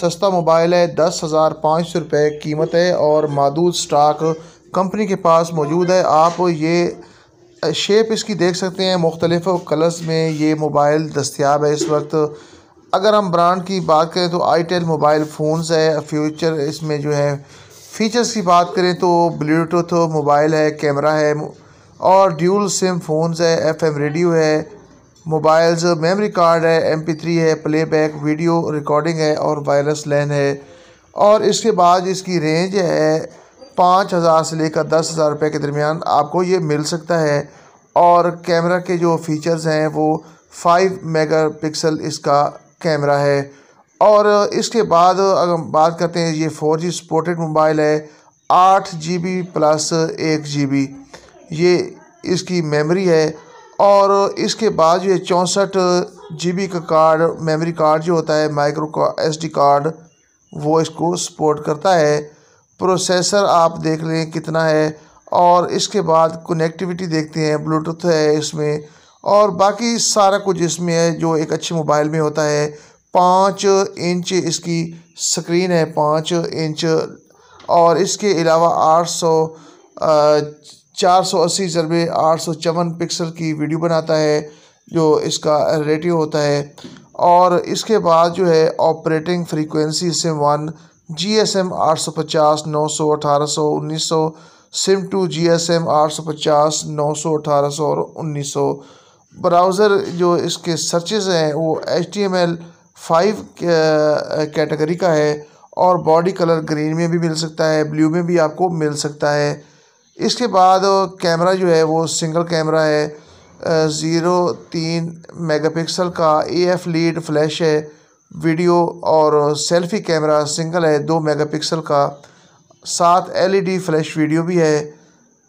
सस्ता मोबाइल है दस हज़ार पाँच सौ रुपये कीमत है और मादूद स्टॉक कंपनी के पास मौजूद है आप ये शेप इसकी देख सकते हैं मुख्तलिफ कलर्स में ये मोबाइल दस्तियाब है इस वक्त अगर हम ब्रांड की बात करें तो आई टेल मोबाइल फ़ोन है फ्यूचर इसमें जो है फ़ीचर्स की बात करें तो ब्लूटूथ मोबाइल है कैमरा है और ड्यूल सिम फ़ोन्स है एफएम रेडियो है मोबाइल्स मेमोरी कार्ड है एम थ्री है प्लेबैक वीडियो रिकॉर्डिंग है और वायरलेस लैन है और इसके बाद इसकी रेंज है पाँच हज़ार से लेकर दस हज़ार रुपये के दरमियान आपको ये मिल सकता है और कैमरा के जो फीचर्स हैं वो फाइव मेगा पिक्सल इसका कैमरा है और इसके बाद अगर हम बात करते हैं ये फोर जी सपोर्टेड मोबाइल है आठ जी बी प्लस एक जी बी ये इसकी मेमोरी है और इसके बाद जो है चौंसठ जी का कार्ड मेमोरी कार्ड जो होता है माइक्रो एस डी कार्ड वो इसको सपोर्ट करता है प्रोसेसर आप देख लें कितना है और इसके बाद कनेक्टिविटी देखते हैं ब्लूटूथ है इसमें और बाकी सारा कुछ इसमें है जो एक अच्छे मोबाइल में होता है पाँच इंच इसकी स्क्रीन है पाँच इंच और इसके अलावा आठ सौ चार सौ अस्सी जरबे आठ सौ चौवन पिक्सल की वीडियो बनाता है जो इसका रेटियो होता है और इसके बाद जो है operating frequency sim one G S M आठ सौ पचास नौ सौ अठारह सौ उन्नीस सौ sim two G S M आठ सौ पचास नौ सौ अठारह सौ और उन्नीस सौ ब्राउज़र जो इसके सर्चेज हैं वो H T M L five category का है और बॉडी कलर ग्रीन में भी मिल सकता है ब्लू में भी आपको मिल सकता है इसके बाद कैमरा जो है वो सिंगल कैमरा है ज़ीरो तीन मेगापिक्सल का ए एफ लीड फ्लैश है वीडियो और सेल्फी कैमरा सिंगल है दो मेगापिक्सल का साथ एलईडी फ्लैश वीडियो भी है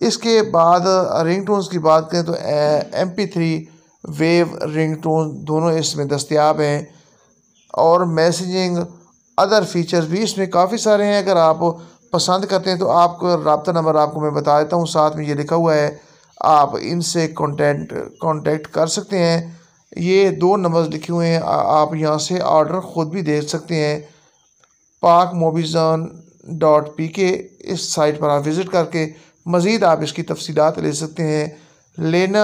इसके बाद रिंग टोन्स की बात करें तो M P three wave ring दोनों इसमें दस्तियाब हैं और मैसेजिंग अदर फीचर्स भी इसमें काफ़ी सारे हैं अगर आप पसंद करते हैं तो आपको रबता नंबर आपको मैं बता देता हूँ साथ में ये लिखा हुआ है आप इनसे कॉन्टेंट कॉन्टेक्ट कर सकते हैं ये दो नंबर लिखे हुए हैं आप यहाँ से ऑर्डर ख़ुद भी दे सकते हैं पाक मोबिजन डॉट पी के इस साइट पर आप विज़िट करके मज़ीद आप इसकी तफसीत ले सकते हैं लेना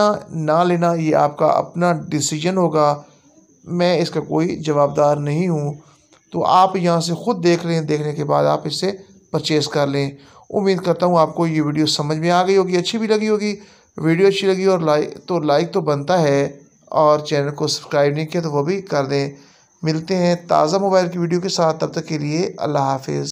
ना लेना ये आपका अपना डिसीजन होगा मैं इसका कोई जवाबदार नहीं हूँ तो आप यहाँ से ख़ुद देख लें देखने के बाद आप इसे परचेज़ कर लें उम्मीद करता हूँ आपको ये वीडियो समझ में आ गई होगी अच्छी भी लगी होगी वीडियो अच्छी लगी और लाइक तो लाइक तो बनता है और चैनल को सब्सक्राइब नहीं किया तो वो भी कर दें मिलते हैं ताज़ा मोबाइल की वीडियो के साथ तब तक के लिए अल्लाह हाफिज़